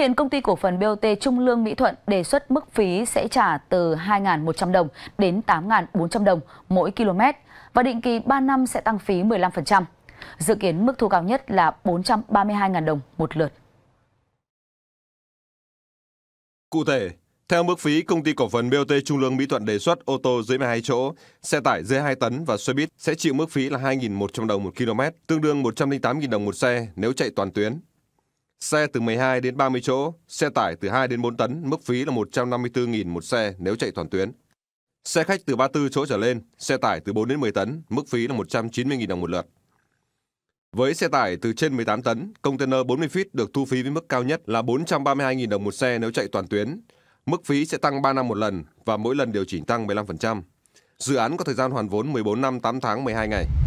Hiện công ty cổ phần BOT Trung Lương Mỹ Thuận đề xuất mức phí sẽ trả từ 2.100 đồng đến 8.400 đồng mỗi km và định kỳ 3 năm sẽ tăng phí 15%. Dự kiến mức thu cao nhất là 432.000 đồng một lượt. Cụ thể, theo mức phí, công ty cổ phần BOT Trung Lương Mỹ Thuận đề xuất ô tô dưới 12 chỗ, xe tải dưới 2 tấn và xe buýt sẽ chịu mức phí là 2.100 đồng một km, tương đương 108.000 đồng một xe nếu chạy toàn tuyến. Xe từ 12 đến 30 chỗ, xe tải từ 2 đến 4 tấn, mức phí là 154.000 một xe nếu chạy toàn tuyến. Xe khách từ 34 chỗ trở lên, xe tải từ 4 đến 10 tấn, mức phí là 190.000 đồng một lượt. Với xe tải từ trên 18 tấn, container 40 feet được thu phí với mức cao nhất là 432.000 đồng một xe nếu chạy toàn tuyến. Mức phí sẽ tăng 3 năm một lần và mỗi lần điều chỉnh tăng 15%. Dự án có thời gian hoàn vốn 14 năm 8 tháng 12 ngày.